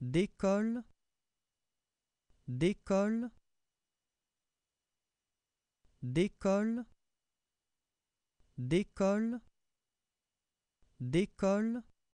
d'école d'école d'école d'école d'école